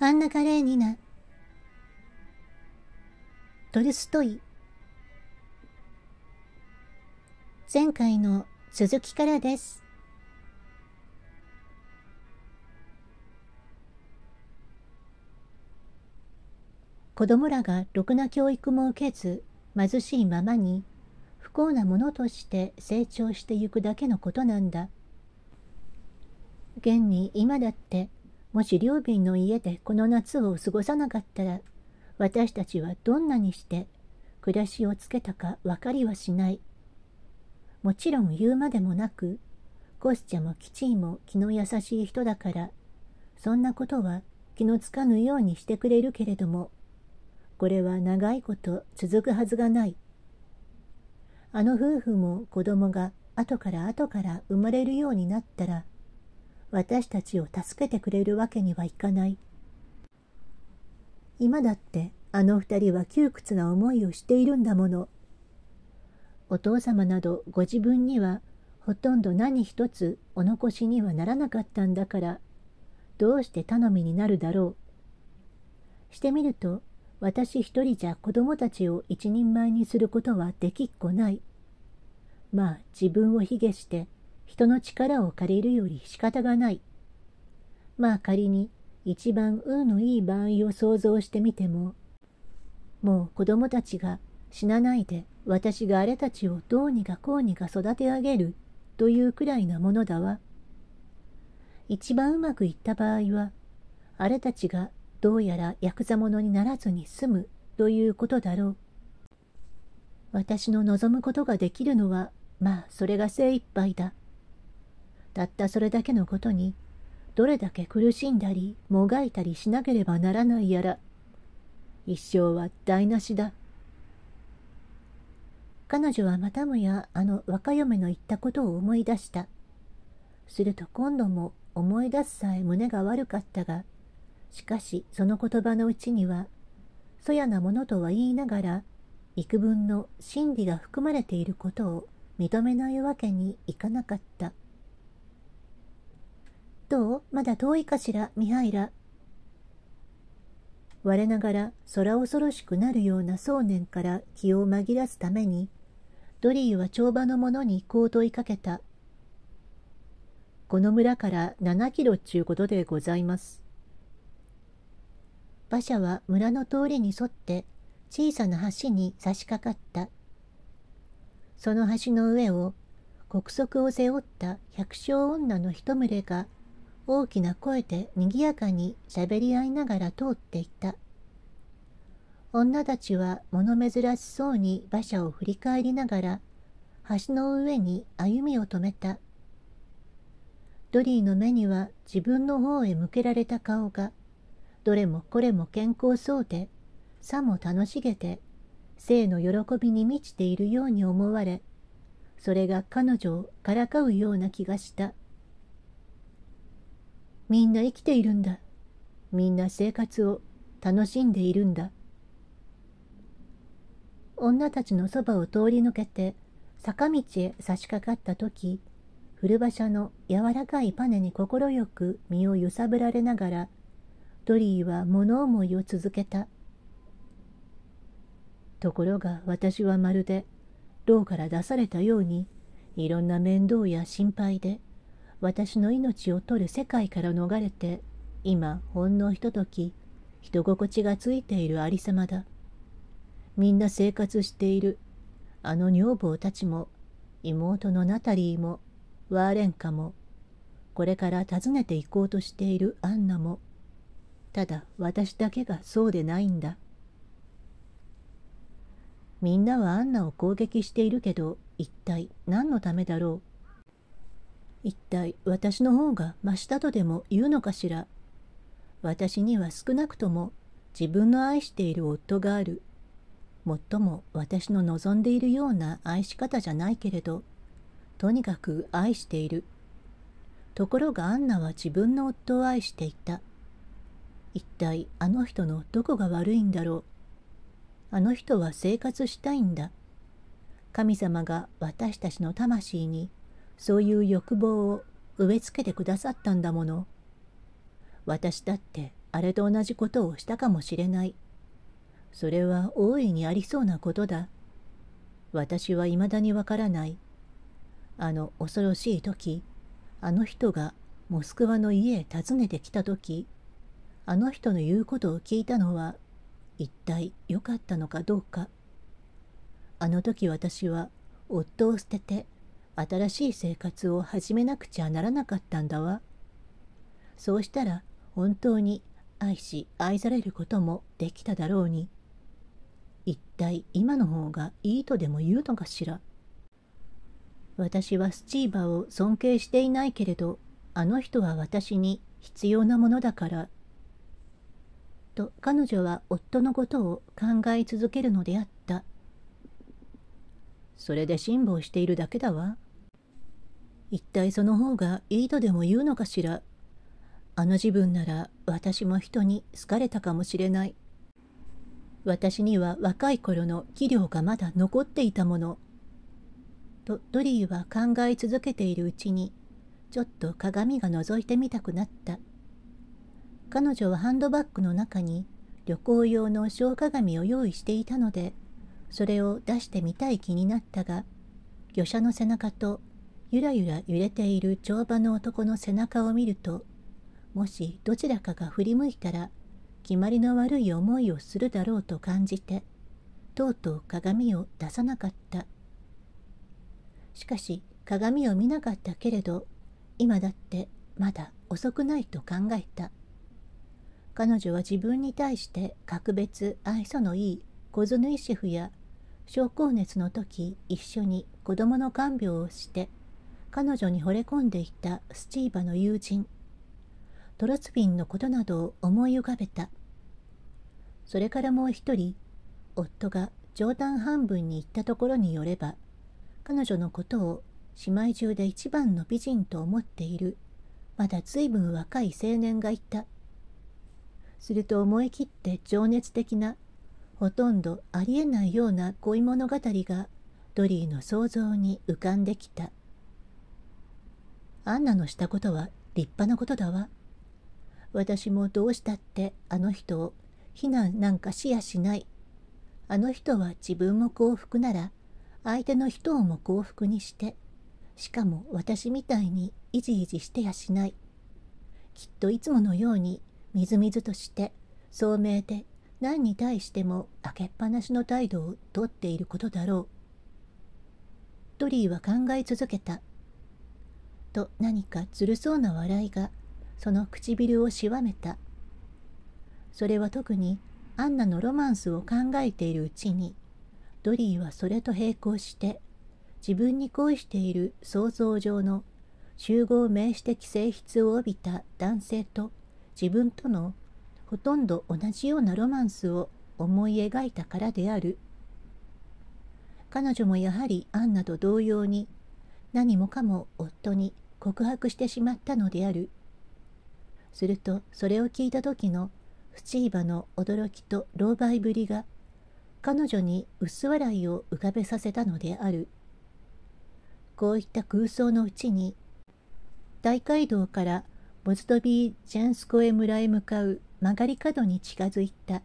あんな華レーニナトルストイ前回の続きからです子供らがろくな教育も受けず貧しいままに不幸なものとして成長してゆくだけのことなんだ現に今だってもし両便の家でこの夏を過ごさなかったら私たちはどんなにして暮らしをつけたか分かりはしないもちろん言うまでもなくゴスチャもキチーも気の優しい人だからそんなことは気のつかぬようにしてくれるけれどもこれは長いこと続くはずがないあの夫婦も子供が後から後から生まれるようになったら私たちを助けてくれるわけにはいかない。今だってあの二人は窮屈な思いをしているんだもの。お父様などご自分にはほとんど何一つお残しにはならなかったんだからどうして頼みになるだろう。してみると私一人じゃ子供たちを一人前にすることはできっこない。まあ自分を卑下して人の力を借りるより仕方がない。まあ仮に一番運のいい場合を想像してみても、もう子供たちが死なないで私があれたちをどうにかこうにか育て上げるというくらいなものだわ。一番うまくいった場合は、あれたちがどうやらヤクザ者にならずに済むということだろう。私の望むことができるのは、まあそれが精一杯だ。たったそれだけのことにどれだけ苦しんだりもがいたりしなければならないやら一生は台無しだ彼女はまたもやあの若嫁の言ったことを思い出したすると今度も思い出すさえ胸が悪かったがしかしその言葉のうちにはそやなものとは言いながら幾分の真理が含まれていることを認めないわけにいかなかった。どうまだ遠いかしら、ミハイラ。我ながら空恐ろしくなるような想念から気を紛らすために、ドリーは帳場の者にこう問いかけた。この村から7キロっちゅうことでございます。馬車は村の通りに沿って小さな橋に差し掛かった。その橋の上を国足を背負った百姓女の一群れが大きな声で賑やかにしゃべり合いながら通っていた女たちは物珍しそうに馬車を振り返りながら橋の上に歩みを止めたドリーの目には自分の方へ向けられた顔がどれもこれも健康そうでさも楽しげて性の喜びに満ちているように思われそれが彼女をからかうような気がしたみんな生きているんだ。みんな生活を楽しんでいるんだ。女たちのそばを通り抜けて坂道へ差し掛かった時、古馬車の柔らかいパネに快く身を揺さぶられながら、ドリーは物思いを続けた。ところが私はまるで、牢から出されたように、いろんな面倒や心配で私の命を取る世界から逃れて今ほんのひととき人心地がついているありさまだみんな生活しているあの女房たちも妹のナタリーもワーレンカもこれから訪ねて行こうとしているアンナもただ私だけがそうでないんだみんなはアンナを攻撃しているけど一体何のためだろう一体私の方が真下とでも言うのかしら。私には少なくとも自分の愛している夫がある。もっとも私の望んでいるような愛し方じゃないけれど、とにかく愛している。ところがアンナは自分の夫を愛していた。一体あの人のどこが悪いんだろう。あの人は生活したいんだ。神様が私たちの魂にそういう欲望を植え付けてくださったんだもの私だってあれと同じことをしたかもしれないそれは大いにありそうなことだ私はいまだにわからないあの恐ろしい時あの人がモスクワの家へ訪ねてきた時あの人の言うことを聞いたのは一体良かったのかどうかあの時私は夫を捨てて新しい生活を始めなくちゃならなかったんだわ。そうしたら本当に愛し愛されることもできただろうに。一体今の方がいいとでも言うのかしら。私はスチーバーを尊敬していないけれど、あの人は私に必要なものだから。と彼女は夫のことを考え続けるのであった。それで辛抱しているだけだわ。一体その方がいいとでも言うのかしら。あの自分なら私も人に好かれたかもしれない。私には若い頃の器量がまだ残っていたもの。とドリーは考え続けているうちに、ちょっと鏡が覗いてみたくなった。彼女はハンドバッグの中に旅行用の小鏡を用意していたので、それを出してみたい気になったが、魚車の背中とゆらゆら揺れている帳場の男の背中を見るともしどちらかが振り向いたら決まりの悪い思いをするだろうと感じてとうとう鏡を出さなかったしかし鏡を見なかったけれど今だってまだ遅くないと考えた彼女は自分に対して格別愛想のいい小津縫シェフや症候熱の時一緒に子供の看病をして彼女に惚れ込んでいたスチーバの友人トロツビンのことなどを思い浮かべたそれからもう一人夫が冗談半分に言ったところによれば彼女のことを姉妹中で一番の美人と思っているまだ随分若い青年がいたすると思い切って情熱的なほとんどありえないような恋物語がドリーの想像に浮かんできた。アンナのしたことは立派なことだわ。私もどうしたってあの人を非難なんかしやしない。あの人は自分も幸福なら相手の人をも幸福にしてしかも私みたいにいじいじしてやしない。きっといつものようにみずみずとして聡明で何に対しても開けっぱなしの態度をとっていることだろう。ドリーは考え続けた。と何かつるそうな笑いがその唇をしわめたそれは特にアンナのロマンスを考えているうちにドリーはそれと並行して自分に恋している想像上の集合名詞的性質を帯びた男性と自分とのほとんど同じようなロマンスを思い描いたからである彼女もやはりアンナと同様に何もかも夫に告白してしまったのである。するとそれを聞いた時のフチーバの驚きと狼狽ぶりが彼女に薄笑いを浮かべさせたのである。こういった空想のうちに大街道からボズトビー・ジャンスコエ村へ向かう曲がり角に近づいた。